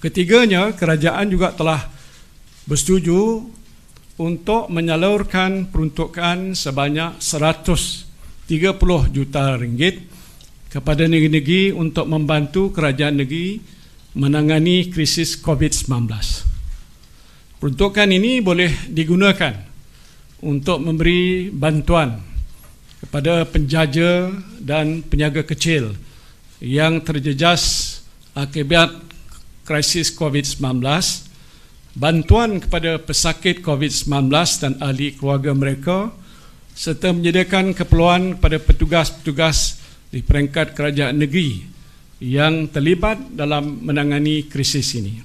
Ketiganya, kerajaan juga telah bersetuju untuk menyalurkan peruntukan sebanyak 130 juta ringgit kepada negeri-negeri untuk membantu kerajaan negeri menangani krisis COVID-19. Peruntukan ini boleh digunakan untuk memberi bantuan kepada penjaja dan penyaga kecil yang terjejas akibat krisis COVID-19, bantuan kepada pesakit COVID-19 dan ahli keluarga mereka serta menyediakan keperluan kepada petugas-petugas di peringkat kerajaan negeri yang terlibat dalam menangani krisis ini.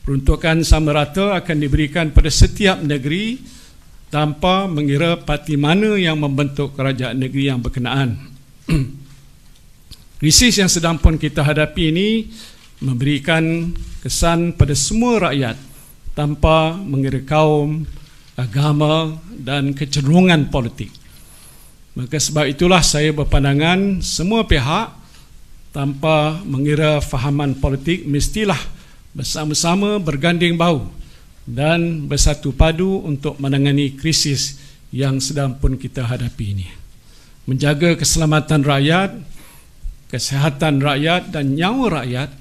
Peruntukan sama rata akan diberikan pada setiap negeri tanpa mengira parti mana yang membentuk kerajaan negeri yang berkenaan. krisis yang sedang pun kita hadapi ini memberikan kesan pada semua rakyat tanpa mengira kaum, agama dan kecenderungan politik. Maka sebab itulah saya berpandangan semua pihak tanpa mengira fahaman politik mestilah bersama-sama berganding bahu dan bersatu padu untuk menangani krisis yang sedang pun kita hadapi ini. Menjaga keselamatan rakyat, kesehatan rakyat dan nyawa rakyat –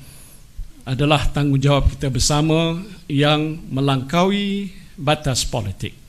adalah tanggungjawab kita bersama yang melangkaui batas politik.